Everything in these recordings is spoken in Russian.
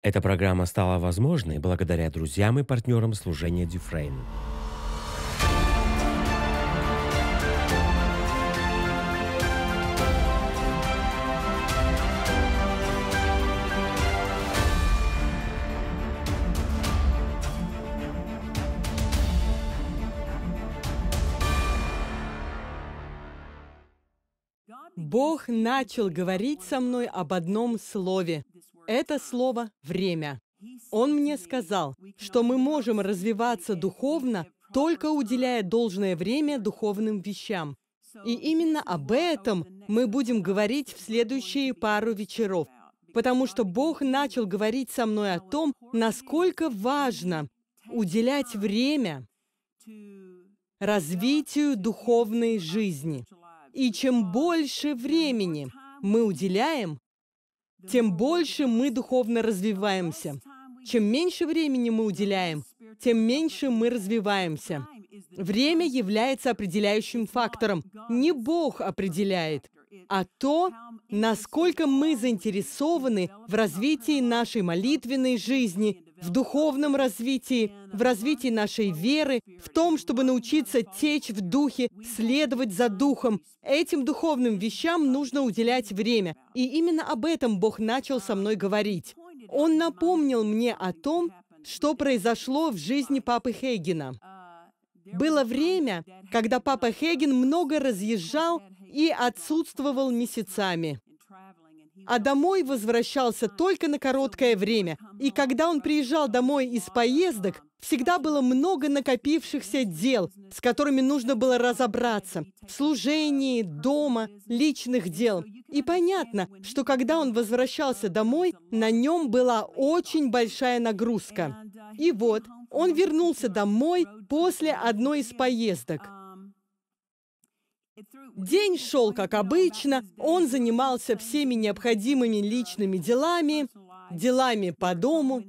Эта программа стала возможной благодаря друзьям и партнерам служения Дюфрейн. Бог начал говорить со мной об одном слове это слово «время». Он мне сказал, что мы можем развиваться духовно, только уделяя должное время духовным вещам. И именно об этом мы будем говорить в следующие пару вечеров, потому что Бог начал говорить со мной о том, насколько важно уделять время развитию духовной жизни. И чем больше времени мы уделяем, тем больше мы духовно развиваемся. Чем меньше времени мы уделяем, тем меньше мы развиваемся. Время является определяющим фактором. Не Бог определяет а то, насколько мы заинтересованы в развитии нашей молитвенной жизни, в духовном развитии, в развитии нашей веры, в том, чтобы научиться течь в духе, следовать за духом. Этим духовным вещам нужно уделять время. И именно об этом Бог начал со мной говорить. Он напомнил мне о том, что произошло в жизни папы Хейгена. Uh, Было время, когда папа Хейген много разъезжал и отсутствовал месяцами. А домой возвращался только на короткое время. И когда он приезжал домой из поездок, всегда было много накопившихся дел, с которыми нужно было разобраться. В служении, дома, личных дел. И понятно, что когда он возвращался домой, на нем была очень большая нагрузка. И вот, он вернулся домой после одной из поездок. День шел как обычно, он занимался всеми необходимыми личными делами, делами по дому,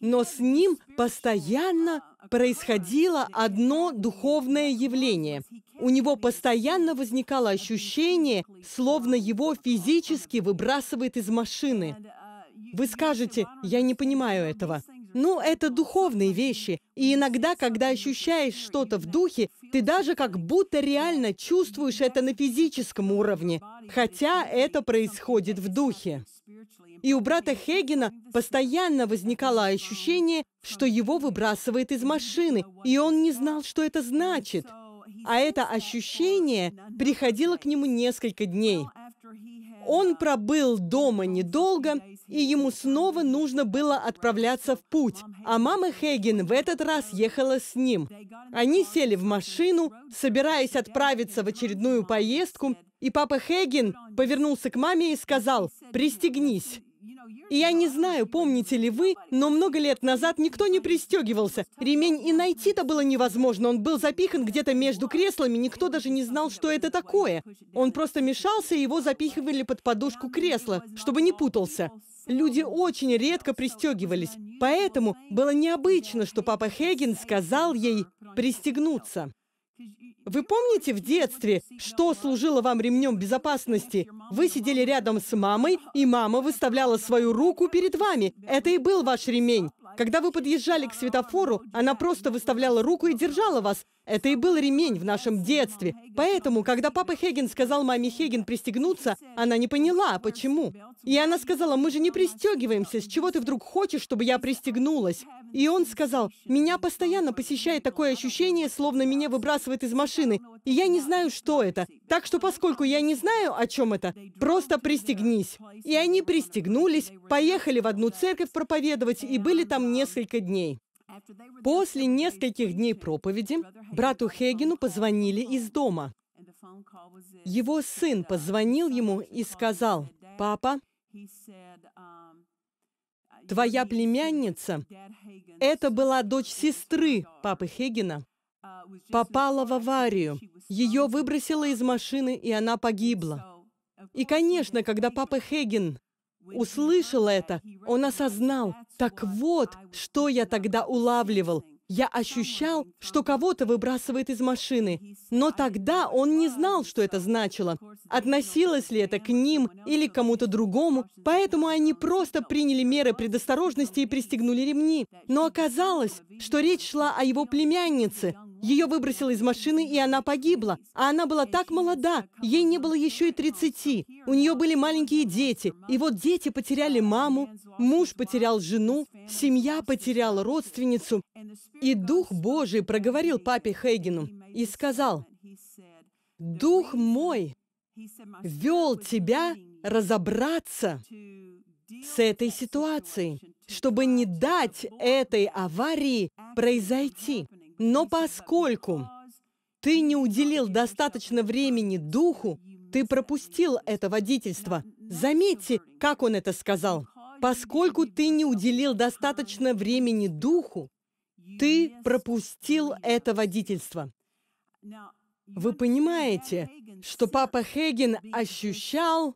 но с ним постоянно происходило одно духовное явление. У него постоянно возникало ощущение, словно его физически выбрасывает из машины. Вы скажете, я не понимаю этого. Ну, это духовные вещи. И иногда, когда ощущаешь что-то в духе, ты даже как будто реально чувствуешь это на физическом уровне, хотя это происходит в духе. И у брата Хегена постоянно возникало ощущение, что его выбрасывает из машины, и он не знал, что это значит. А это ощущение приходило к нему несколько дней. Он пробыл дома недолго и ему снова нужно было отправляться в путь. А мама Хейген в этот раз ехала с ним. Они сели в машину, собираясь отправиться в очередную поездку, и папа Хейген повернулся к маме и сказал «Пристегнись» я не знаю, помните ли вы, но много лет назад никто не пристегивался. Ремень и найти-то было невозможно. Он был запихан где-то между креслами, никто даже не знал, что это такое. Он просто мешался, и его запихивали под подушку кресла, чтобы не путался. Люди очень редко пристегивались, поэтому было необычно, что папа Хэггин сказал ей пристегнуться. Вы помните в детстве, что служило вам ремнем безопасности? Вы сидели рядом с мамой, и мама выставляла свою руку перед вами. Это и был ваш ремень. Когда вы подъезжали к светофору, она просто выставляла руку и держала вас. Это и был ремень в нашем детстве. Поэтому, когда папа Хеген сказал маме Хеген пристегнуться, она не поняла, а почему. И она сказала, мы же не пристегиваемся, с чего ты вдруг хочешь, чтобы я пристегнулась? И он сказал, «Меня постоянно посещает такое ощущение, словно меня выбрасывает из машины, и я не знаю, что это. Так что, поскольку я не знаю, о чем это, просто пристегнись». И они пристегнулись, поехали в одну церковь проповедовать и были там несколько дней. После нескольких дней проповеди брату Хегину позвонили из дома. Его сын позвонил ему и сказал, «Папа, Твоя племянница, это была дочь сестры папы Хегена, попала в аварию. Ее выбросило из машины, и она погибла. И, конечно, когда папа Хеген услышал это, он осознал, так вот, что я тогда улавливал. Я ощущал, что кого-то выбрасывает из машины, но тогда он не знал, что это значило, относилось ли это к ним или к кому-то другому, поэтому они просто приняли меры предосторожности и пристегнули ремни. Но оказалось, что речь шла о его племяннице. Ее выбросило из машины, и она погибла. А она была так молода, ей не было еще и 30. У нее были маленькие дети, и вот дети потеряли маму, муж потерял жену, семья потеряла родственницу, и Дух Божий проговорил папе Хейгену и сказал, «Дух мой вел тебя разобраться с этой ситуацией, чтобы не дать этой аварии произойти. Но поскольку ты не уделил достаточно времени Духу, ты пропустил это водительство. Заметьте, как он это сказал. Поскольку ты не уделил достаточно времени Духу, ты пропустил это водительство. Вы понимаете, что папа Хеген ощущал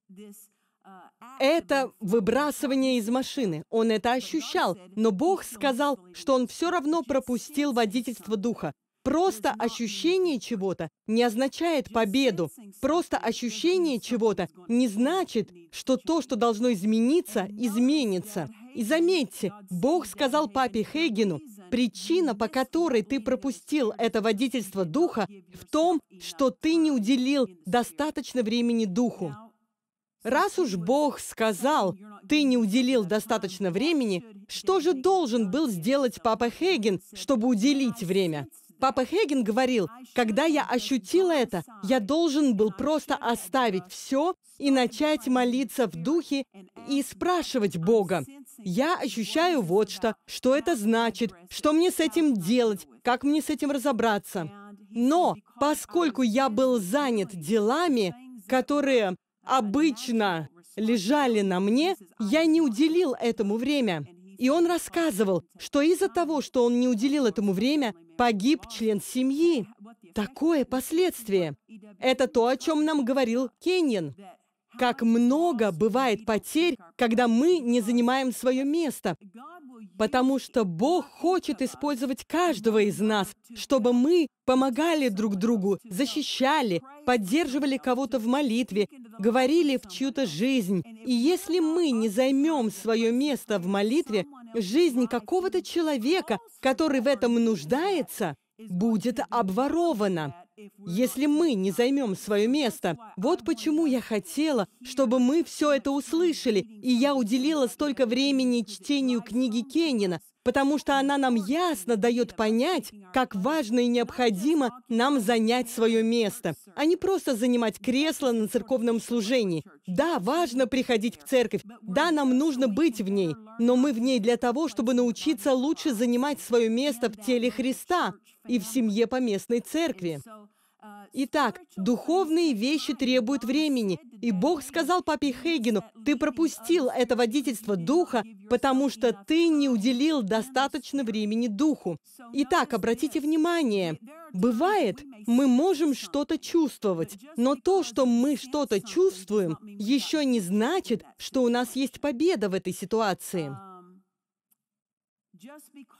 это выбрасывание из машины. Он это ощущал, но Бог сказал, что он все равно пропустил водительство Духа. Просто ощущение чего-то не означает победу. Просто ощущение чего-то не значит, что то, что должно измениться, изменится. И заметьте, Бог сказал папе Хейгену, Причина, по которой ты пропустил это водительство Духа, в том, что ты не уделил достаточно времени Духу. Раз уж Бог сказал, ты не уделил достаточно времени, что же должен был сделать папа Хейген, чтобы уделить время? Папа Хейген говорил, когда я ощутила это, я должен был просто оставить все и начать молиться в духе и спрашивать Бога, я ощущаю вот что, что это значит, что мне с этим делать, как мне с этим разобраться. Но поскольку я был занят делами, которые обычно лежали на мне, я не уделил этому время. И он рассказывал, что из-за того, что он не уделил этому время, погиб член семьи. Такое e последствие. E это то, о чем нам e говорил Кеньон. Как много бывает потерь, когда мы не занимаем свое место, потому что Бог хочет использовать каждого из нас, чтобы мы помогали друг другу, защищали, поддерживали кого-то в молитве, говорили в чью-то жизнь. И если мы не займем свое место в молитве, жизнь какого-то человека, который в этом нуждается, будет обворована если мы не займем свое место. Вот почему я хотела, чтобы мы все это услышали, и я уделила столько времени чтению книги Кеннина, потому что она нам ясно дает понять, как важно и необходимо нам занять свое место, а не просто занимать кресло на церковном служении. Да, важно приходить в церковь, да, нам нужно быть в ней, но мы в ней для того, чтобы научиться лучше занимать свое место в теле Христа и в семье поместной церкви. Итак, духовные вещи требуют времени. И Бог сказал папе Хейгену, «Ты пропустил это водительство Духа, потому что ты не уделил достаточно времени Духу». Итак, обратите внимание, бывает, мы можем что-то чувствовать, но то, что мы что-то чувствуем, еще не значит, что у нас есть победа в этой ситуации.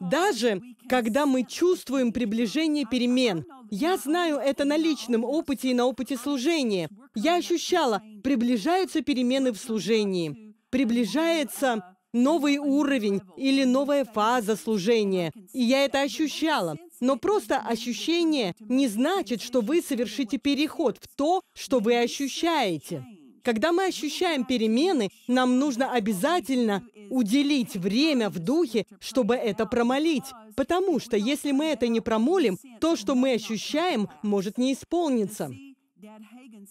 Даже когда мы чувствуем приближение перемен, я знаю это на личном опыте и на опыте служения. Я ощущала, приближаются перемены в служении, приближается новый уровень или новая фаза служения. И я это ощущала. Но просто ощущение не значит, что вы совершите переход в то, что вы ощущаете. Когда мы ощущаем перемены, нам нужно обязательно уделить время в духе, чтобы это промолить. Потому что если мы это не промолим, то, что мы ощущаем, может не исполниться.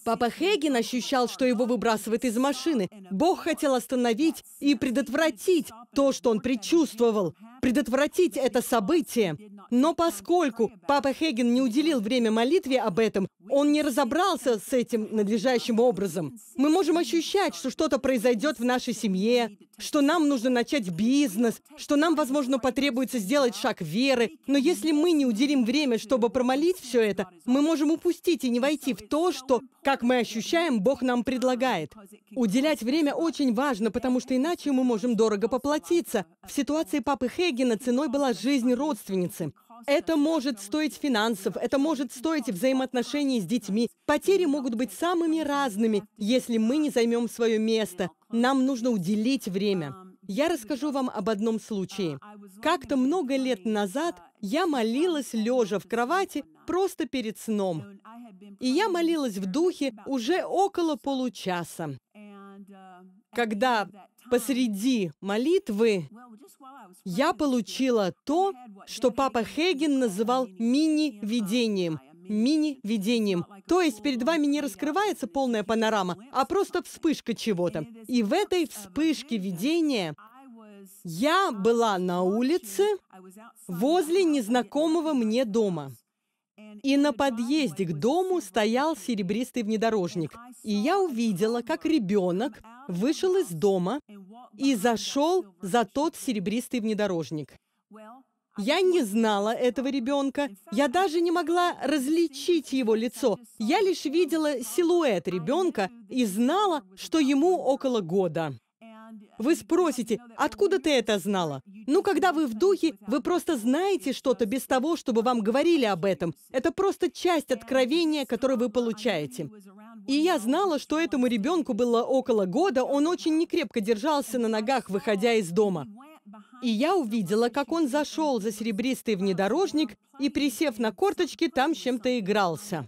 Папа Хейген ощущал, что его выбрасывает из машины. Бог хотел остановить и предотвратить то, что он предчувствовал, предотвратить это событие. Но поскольку папа Хейген не уделил время молитве об этом, он не разобрался с этим надлежащим образом. Мы можем ощущать, что что-то произойдет в нашей семье, что нам нужно начать бизнес, что нам, возможно, потребуется сделать шаг веры. Но если мы не уделим время, чтобы промолить все это, мы можем упустить и не войти в то, что, как мы ощущаем, Бог нам предлагает. Уделять время очень важно, потому что иначе мы можем дорого поплатиться обратиться. В ситуации папы Хейгена ценой была жизнь родственницы. Это может стоить финансов, это может стоить взаимоотношений с детьми. Потери могут быть самыми разными, если мы не займем свое место. Нам нужно уделить время. Я расскажу вам об одном случае. Как-то много лет назад я молилась лежа в кровати просто перед сном. И я молилась в духе уже около получаса. Когда посреди молитвы я получила то, что папа Хейген называл мини-видением. Мини-видением. То есть перед вами не раскрывается полная панорама, а просто вспышка чего-то. И в этой вспышке видения я была на улице возле незнакомого мне дома. И на подъезде к дому стоял серебристый внедорожник. И я увидела, как ребенок вышел из дома и зашел за тот серебристый внедорожник. Я не знала этого ребенка, я даже не могла различить его лицо. Я лишь видела силуэт ребенка и знала, что ему около года. Вы спросите, откуда ты это знала? Ну, когда вы в духе, вы просто знаете что-то без того, чтобы вам говорили об этом. Это просто часть откровения, которое вы получаете. И я знала, что этому ребенку было около года, он очень некрепко держался на ногах, выходя из дома. И я увидела, как он зашел за серебристый внедорожник и, присев на корточки, там чем-то игрался.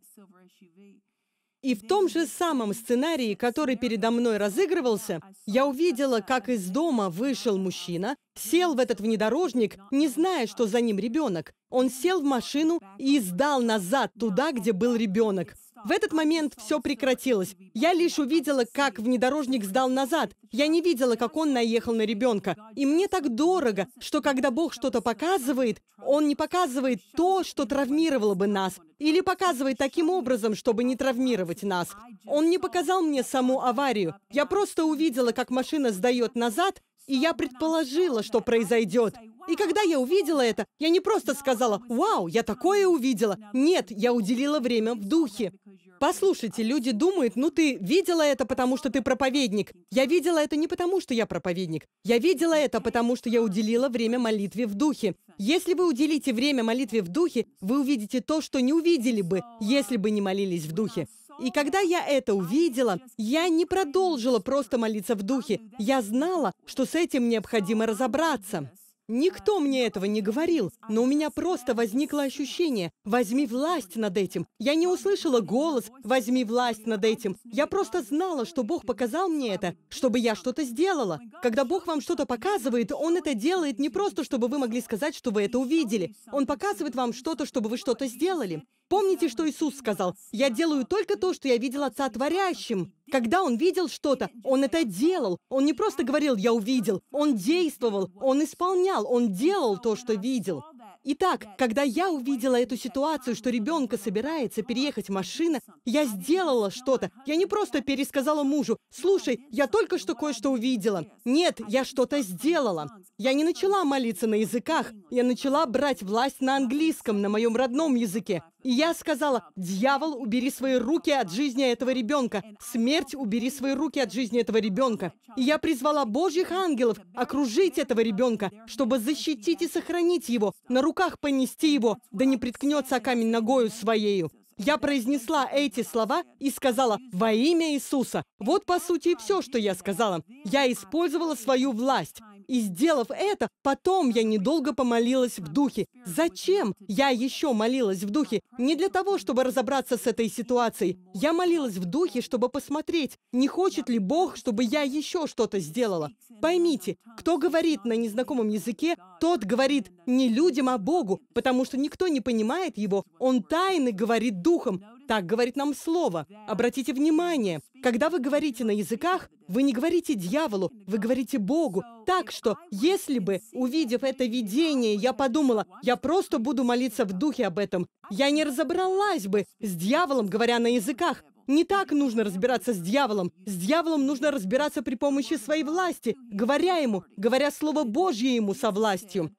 И в том же самом сценарии, который передо мной разыгрывался, я увидела, как из дома вышел мужчина, сел в этот внедорожник, не зная, что за ним ребенок. Он сел в машину и сдал назад туда, где был ребенок. В этот момент все прекратилось. Я лишь увидела, как внедорожник сдал назад. Я не видела, как он наехал на ребенка. И мне так дорого, что когда Бог что-то показывает, Он не показывает то, что травмировало бы нас, или показывает таким образом, чтобы не травмировать нас. Он не показал мне саму аварию. Я просто увидела, как машина сдает назад, и я предположила, что произойдет. И когда я увидела это, я не просто сказала «Вау, я такое увидела». Нет, я уделила время в духе. Послушайте, люди думают, ну ты видела это, потому что ты проповедник. Я видела это не потому, что я проповедник. Я видела это, потому что я уделила время молитве в духе. Если вы уделите время молитве в духе, вы увидите то, что не увидели бы, если бы не молились в духе. И когда я это увидела, я не продолжила просто молиться в духе. Я знала, что с этим необходимо разобраться. Никто мне этого не говорил, но у меня просто возникло ощущение «возьми власть над этим». Я не услышала голос «возьми власть над этим». Я просто знала, что Бог показал мне это, чтобы я что-то сделала. Когда Бог вам что-то показывает, Он это делает не просто, чтобы вы могли сказать, что вы это увидели. Он показывает вам что-то, чтобы вы что-то сделали. Помните, что Иисус сказал? «Я делаю только то, что я видел Отца Творящим». Когда он видел что-то, он это делал. Он не просто говорил «я увидел», он действовал, он исполнял, он делал то, что видел. Итак, когда я увидела эту ситуацию, что ребенка собирается переехать машина, я сделала что-то. Я не просто пересказала мужу, «Слушай, я только что кое-что увидела». Нет, я что-то сделала. Я не начала молиться на языках, я начала брать власть на английском, на моем родном языке. И я сказала, дьявол, убери свои руки от жизни этого ребенка. Смерть, убери свои руки от жизни этого ребенка. И я призвала Божьих ангелов окружить этого ребенка, чтобы защитить и сохранить его, на руках понести его, да не приткнется камень ногою своею. Я произнесла эти слова и сказала «Во имя Иисуса». Вот, по сути, и все, что я сказала. Я использовала свою власть. И сделав это, потом я недолго помолилась в духе. Зачем я еще молилась в духе? Не для того, чтобы разобраться с этой ситуацией. Я молилась в духе, чтобы посмотреть, не хочет ли Бог, чтобы я еще что-то сделала. Поймите, кто говорит на незнакомом языке, тот говорит не людям, а Богу, потому что никто не понимает его. Он тайны говорит духом. Так говорит нам слово. Обратите внимание, когда вы говорите на языках, вы не говорите дьяволу, вы говорите Богу. Так что, если бы, увидев это видение, я подумала, я просто буду молиться в духе об этом, я не разобралась бы с дьяволом, говоря на языках. Не так нужно разбираться с дьяволом. С дьяволом нужно разбираться при помощи своей власти, говоря ему, говоря Слово Божье ему со властью.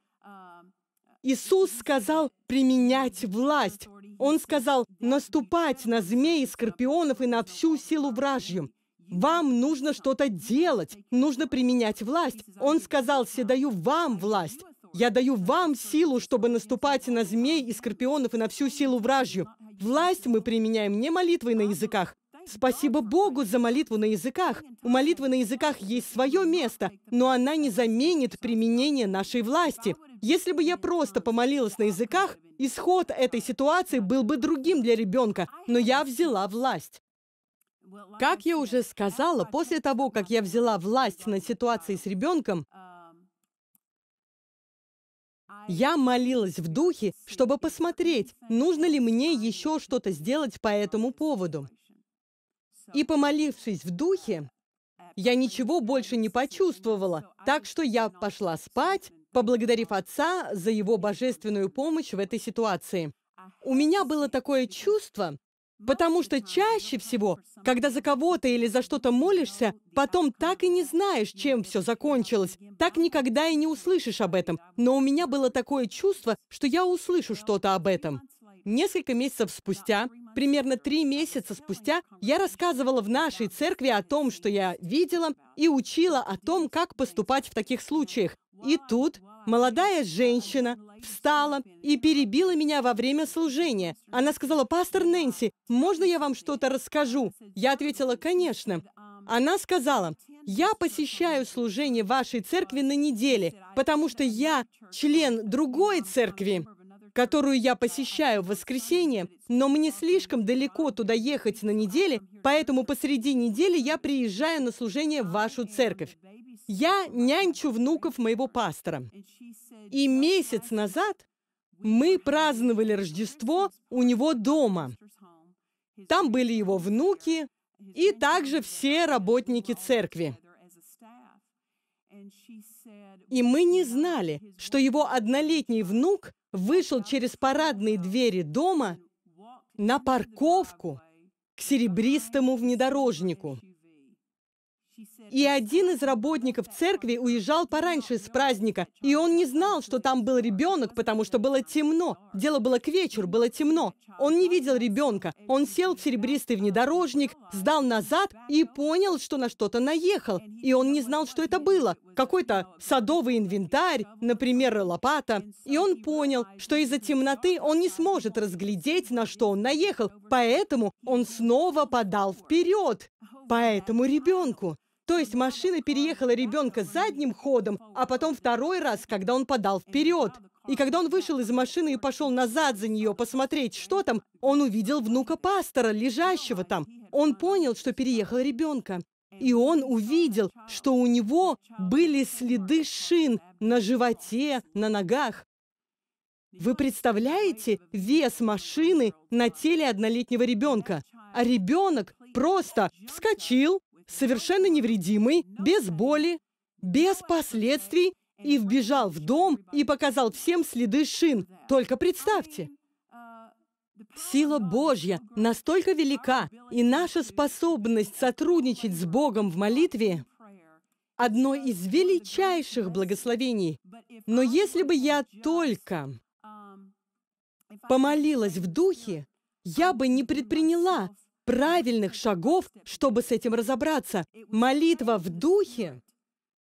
Иисус сказал применять власть. Он сказал, наступать на змей, и скорпионов и на всю силу вражью. Вам нужно что-то делать, нужно применять власть. Он сказал, «Я даю вам власть. Я даю вам силу, чтобы наступать на змей и скорпионов и на всю силу вражью. Власть мы применяем не молитвой на языках. Спасибо Богу за молитву на языках. У молитвы на языках есть свое место, но она не заменит применение нашей власти. Если бы я просто помолилась на языках, Исход этой ситуации был бы другим для ребенка, но я взяла власть. Как я уже сказала, после того, как я взяла власть над ситуацией с ребенком, я молилась в духе, чтобы посмотреть, нужно ли мне еще что-то сделать по этому поводу. И помолившись в духе, я ничего больше не почувствовала, так что я пошла спать, поблагодарив отца за его божественную помощь в этой ситуации. У меня было такое чувство, потому что чаще всего, когда за кого-то или за что-то молишься, потом так и не знаешь, чем все закончилось, так никогда и не услышишь об этом. Но у меня было такое чувство, что я услышу что-то об этом. Несколько месяцев спустя, примерно три месяца спустя, я рассказывала в нашей церкви о том, что я видела, и учила о том, как поступать в таких случаях. И тут молодая женщина встала и перебила меня во время служения. Она сказала, «Пастор Нэнси, можно я вам что-то расскажу?» Я ответила, «Конечно». Она сказала, «Я посещаю служение вашей церкви на неделе, потому что я член другой церкви» которую я посещаю в воскресенье, но мне слишком далеко туда ехать на неделе, поэтому посреди недели я приезжаю на служение в вашу церковь. Я нянчу внуков моего пастора. И месяц назад мы праздновали Рождество у него дома. Там были его внуки и также все работники церкви. И мы не знали, что его однолетний внук вышел через парадные двери дома на парковку к серебристому внедорожнику. И один из работников церкви уезжал пораньше с праздника, и он не знал, что там был ребенок, потому что было темно. Дело было к вечеру, было темно. Он не видел ребенка. Он сел в серебристый внедорожник, сдал назад и понял, что на что-то наехал. И он не знал, что это было. Какой-то садовый инвентарь, например, лопата. И он понял, что из-за темноты он не сможет разглядеть, на что он наехал. Поэтому он снова подал вперед. поэтому ребенку. То есть машина переехала ребенка задним ходом, а потом второй раз, когда он подал вперед. И когда он вышел из машины и пошел назад за нее посмотреть, что там, он увидел внука пастора, лежащего там. Он понял, что переехал ребенка. И он увидел, что у него были следы шин на животе, на ногах. Вы представляете вес машины на теле однолетнего ребенка? А ребенок просто вскочил, совершенно невредимый, без боли, без последствий, и вбежал в дом и показал всем следы шин. Только представьте. Сила Божья настолько велика, и наша способность сотрудничать с Богом в молитве – одно из величайших благословений. Но если бы я только помолилась в духе, я бы не предприняла правильных шагов, чтобы с этим разобраться. Молитва в духе,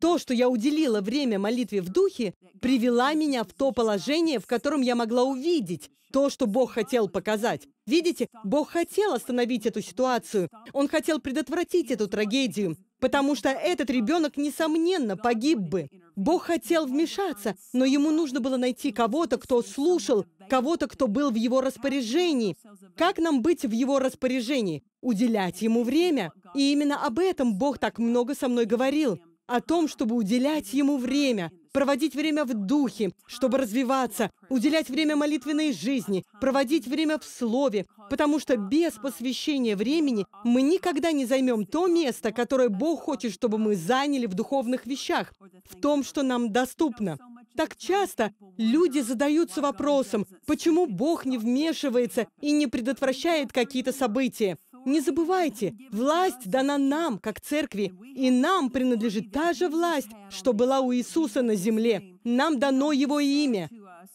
то, что я уделила время молитве в духе, привела меня в то положение, в котором я могла увидеть то, что Бог хотел показать. Видите, Бог хотел остановить эту ситуацию. Он хотел предотвратить эту трагедию потому что этот ребенок, несомненно, погиб бы. Бог хотел вмешаться, но ему нужно было найти кого-то, кто слушал, кого-то, кто был в его распоряжении. Как нам быть в его распоряжении? Уделять ему время. И именно об этом Бог так много со мной говорил. О том, чтобы уделять ему время, проводить время в духе, чтобы развиваться, уделять время молитвенной жизни, проводить время в слове, потому что без посвящения времени мы никогда не займем то место, которое Бог хочет, чтобы мы заняли в духовных вещах, в том, что нам доступно. Так часто люди задаются вопросом, почему Бог не вмешивается и не предотвращает какие-то события. Не забывайте, власть дана нам, как церкви, и нам принадлежит та же власть, что была у Иисуса на земле. Нам дано Его имя.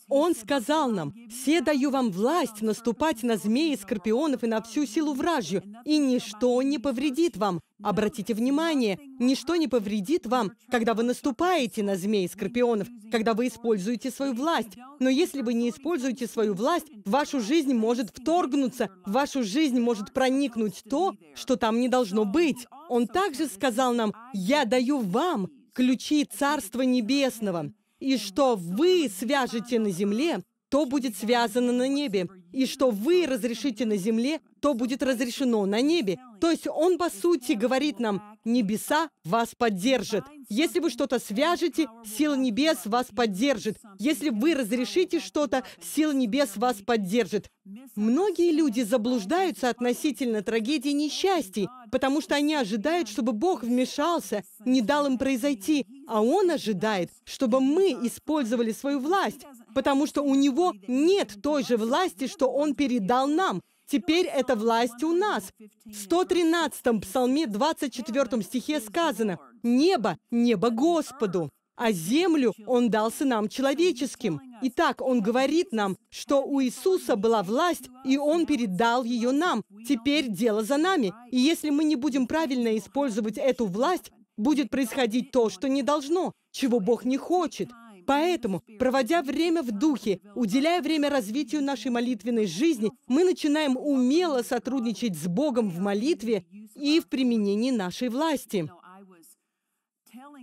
Он сказал нам, «Все даю вам власть наступать на змеи, скорпионов и на всю силу вражью, и ничто не повредит вам». Обратите внимание, ничто не повредит вам, когда вы наступаете на змеи, скорпионов, когда вы используете свою власть. Но если вы не используете свою власть, в вашу жизнь может вторгнуться, в вашу жизнь может проникнуть то, что там не должно быть. Он также сказал нам, «Я даю вам ключи Царства Небесного» и что вы свяжете на земле, то будет связано на небе, и что вы разрешите на земле, то будет разрешено на небе. То есть Он, по сути, говорит нам, небеса вас поддержат. Если вы что-то свяжете, сила небес вас поддержит. Если вы разрешите что-то, сила небес вас поддержит. Многие люди заблуждаются относительно трагедии несчастий, потому что они ожидают, чтобы Бог вмешался, не дал им произойти, а Он ожидает, чтобы мы использовали свою власть, потому что у Него нет той же власти, что Он передал нам. Теперь эта власть у нас. В 113-м псалме 24 стихе сказано «Небо, небо Господу, а землю Он дал сынам человеческим». Итак, Он говорит нам, что у Иисуса была власть, и Он передал ее нам. Теперь дело за нами. И если мы не будем правильно использовать эту власть, будет происходить то, что не должно, чего Бог не хочет. Поэтому, проводя время в Духе, уделяя время развитию нашей молитвенной жизни, мы начинаем умело сотрудничать с Богом в молитве и в применении нашей власти.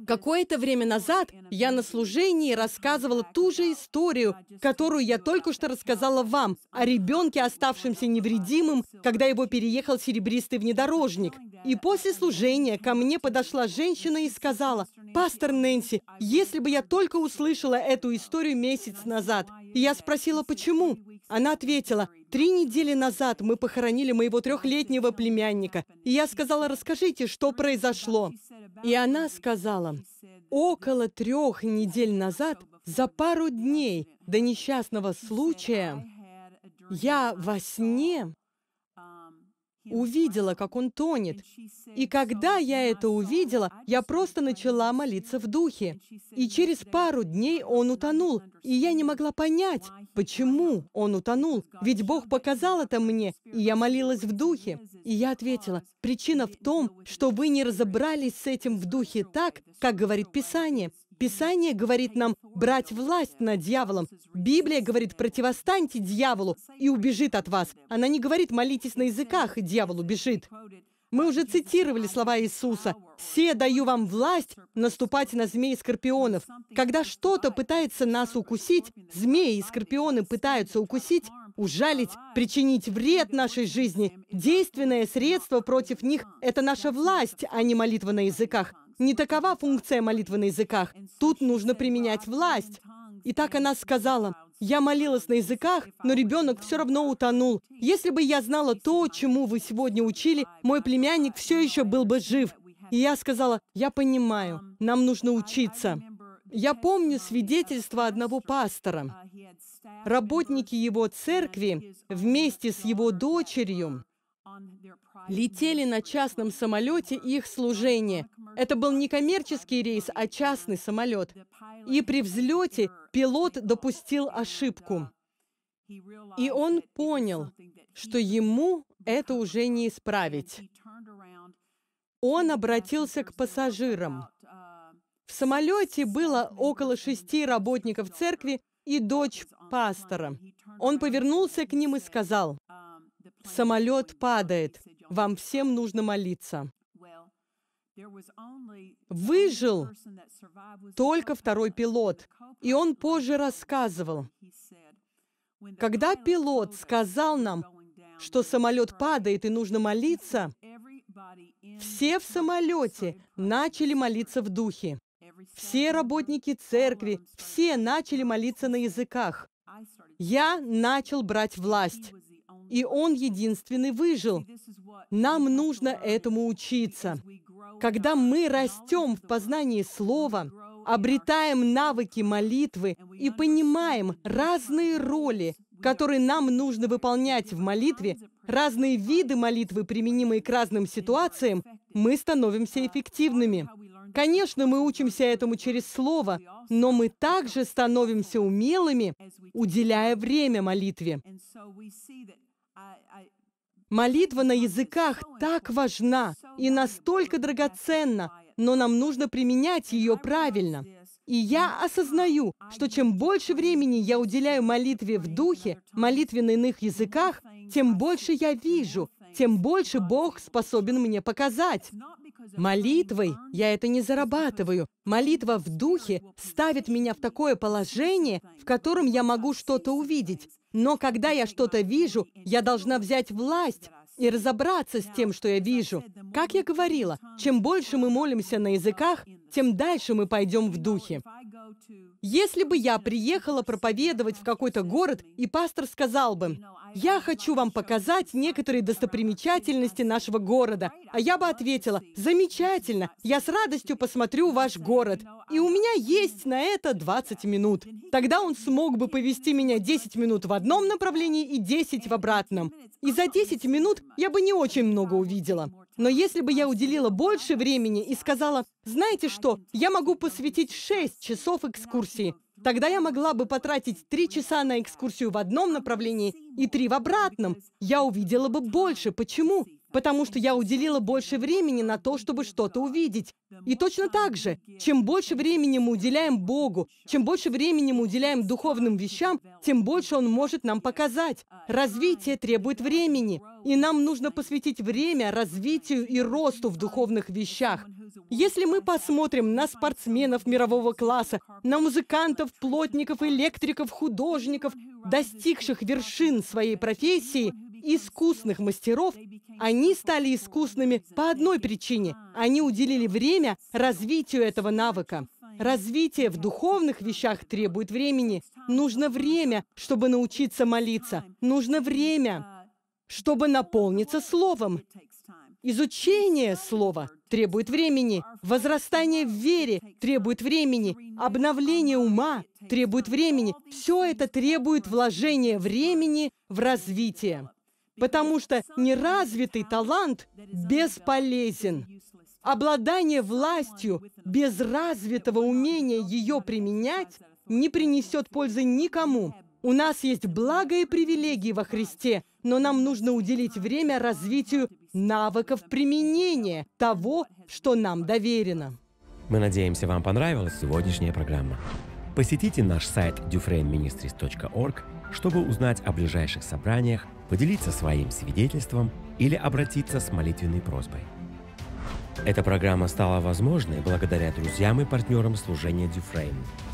Какое-то время назад я на служении рассказывала ту же историю, которую я только что рассказала вам, о ребенке, оставшемся невредимым, когда его переехал серебристый внедорожник. И после служения ко мне подошла женщина и сказала, «Пастор Нэнси, если бы я только услышала эту историю месяц назад». И я спросила, почему? Она ответила, «Три недели назад мы похоронили моего трехлетнего племянника, и я сказала, расскажите, что произошло». И она сказала, «Около трех недель назад, за пару дней до несчастного случая, я во сне увидела, как он тонет. И когда я это увидела, я просто начала молиться в духе. И через пару дней он утонул, и я не могла понять, почему он утонул. Ведь Бог показал это мне, и я молилась в духе. И я ответила, причина в том, что вы не разобрались с этим в духе так, как говорит Писание. Писание говорит нам брать власть над дьяволом. Библия говорит, противостаньте дьяволу и убежит от вас. Она не говорит, молитесь на языках, и дьявол убежит. Мы уже цитировали слова Иисуса. «Се даю вам власть наступать на змей и скорпионов». Когда что-то пытается нас укусить, змеи и скорпионы пытаются укусить, ужалить, причинить вред нашей жизни. Действенное средство против них – это наша власть, а не молитва на языках. Не такова функция молитвы на языках. Тут нужно применять власть. И так она сказала, «Я молилась на языках, но ребенок все равно утонул. Если бы я знала то, чему вы сегодня учили, мой племянник все еще был бы жив». И я сказала, «Я понимаю, нам нужно учиться». Я помню свидетельство одного пастора. Работники его церкви вместе с его дочерью летели на частном самолете их служение. Это был не коммерческий рейс, а частный самолет. И при взлете пилот допустил ошибку. И он понял, что ему это уже не исправить. Он обратился к пассажирам. В самолете было около шести работников церкви и дочь пастора. Он повернулся к ним и сказал, самолет падает, вам всем нужно молиться. Выжил только второй пилот, и он позже рассказывал, когда пилот сказал нам, что самолет падает и нужно молиться, все в самолете начали молиться в духе. Все работники церкви, все начали молиться на языках. Я начал брать власть и он единственный выжил. Нам нужно этому учиться. Когда мы растем в познании Слова, обретаем навыки молитвы и понимаем разные роли, которые нам нужно выполнять в молитве, разные виды молитвы, применимые к разным ситуациям, мы становимся uh, эффективными. Конечно, мы учимся этому через слово, но мы также становимся умелыми, уделяя время молитве. Молитва на языках так важна и настолько драгоценна, но нам нужно применять ее правильно. И я осознаю, что чем больше времени я уделяю молитве в духе, молитве на иных языках, тем больше я вижу, тем больше Бог способен мне показать. Молитвой я это не зарабатываю. Молитва в духе ставит меня в такое положение, в котором я могу что-то увидеть, но когда я что-то вижу, я должна взять власть и разобраться с тем, что я вижу. Как я говорила, чем больше мы молимся на языках, тем дальше мы пойдем в духе. Если бы я приехала проповедовать в какой-то город, и пастор сказал бы, «Я хочу вам показать некоторые достопримечательности нашего города», а я бы ответила, «Замечательно, я с радостью посмотрю ваш город, и у меня есть на это 20 минут». Тогда он смог бы повести меня 10 минут в одном направлении и 10 в обратном. И за 10 минут я бы не очень много увидела. Но если бы я уделила больше времени и сказала, знаете что, я могу посвятить 6 часов экскурсии, тогда я могла бы потратить 3 часа на экскурсию в одном направлении и 3 в обратном. Я увидела бы больше. Почему? потому что я уделила больше времени на то, чтобы что-то увидеть. И точно так же, чем больше времени мы уделяем Богу, чем больше времени мы уделяем духовным вещам, тем больше Он может нам показать. Развитие требует времени, и нам нужно посвятить время развитию и росту в духовных вещах. Если мы посмотрим на спортсменов мирового класса, на музыкантов, плотников, электриков, художников, достигших вершин своей профессии – искусных мастеров, они стали искусными по одной причине. Они уделили время развитию этого навыка. Развитие в духовных вещах требует времени. Нужно время, чтобы научиться молиться. Нужно время, чтобы наполниться Словом. Изучение Слова требует времени, возрастание в вере требует времени, обновление ума требует времени. Все это требует вложения времени в развитие потому что неразвитый талант бесполезен. Обладание властью без развитого умения ее применять не принесет пользы никому. У нас есть благо и привилегии во Христе, но нам нужно уделить время развитию навыков применения того, что нам доверено. Мы надеемся, вам понравилась сегодняшняя программа. Посетите наш сайт dufrainministries.org, чтобы узнать о ближайших собраниях, поделиться своим свидетельством или обратиться с молитвенной просьбой. Эта программа стала возможной благодаря друзьям и партнерам служения Дюфрейн –